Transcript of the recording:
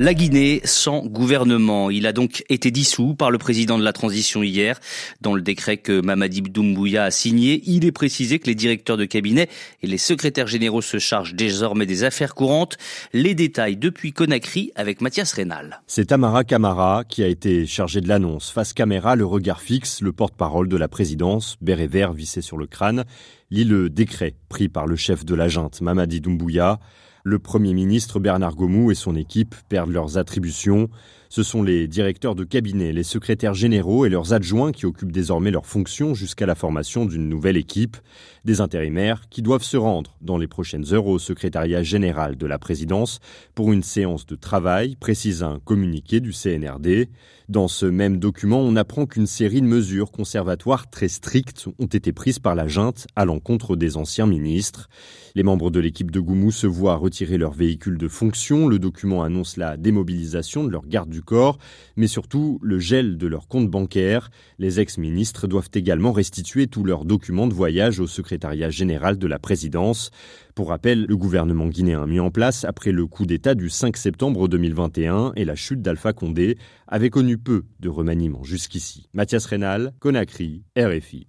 La Guinée sans gouvernement. Il a donc été dissous par le président de la transition hier. Dans le décret que Mamadi Doumbouya a signé, il est précisé que les directeurs de cabinet et les secrétaires généraux se chargent désormais des affaires courantes. Les détails depuis Conakry avec Mathias Reynal. C'est Amara Camara qui a été chargé de l'annonce. Face caméra, le regard fixe, le porte-parole de la présidence, béret vert vissé sur le crâne lit le décret pris par le chef de la junte Mamadi Doumbouya. Le Premier ministre Bernard Gomou et son équipe perdent leurs attributions. Ce sont les directeurs de cabinet, les secrétaires généraux et leurs adjoints qui occupent désormais leurs fonctions jusqu'à la formation d'une nouvelle équipe, des intérimaires qui doivent se rendre dans les prochaines heures au secrétariat général de la présidence pour une séance de travail, précise un communiqué du CNRD. Dans ce même document, on apprend qu'une série de mesures conservatoires très strictes ont été prises par la junte à l'encontre contre des anciens ministres. Les membres de l'équipe de Goumou se voient retirer leur véhicule de fonction. Le document annonce la démobilisation de leur garde du corps, mais surtout le gel de leur compte bancaire. Les ex-ministres doivent également restituer tous leurs documents de voyage au secrétariat général de la présidence. Pour rappel, le gouvernement guinéen mis en place après le coup d'État du 5 septembre 2021 et la chute d'Alpha Condé avait connu peu de remaniements jusqu'ici. Mathias Rénal, Conakry, RFI.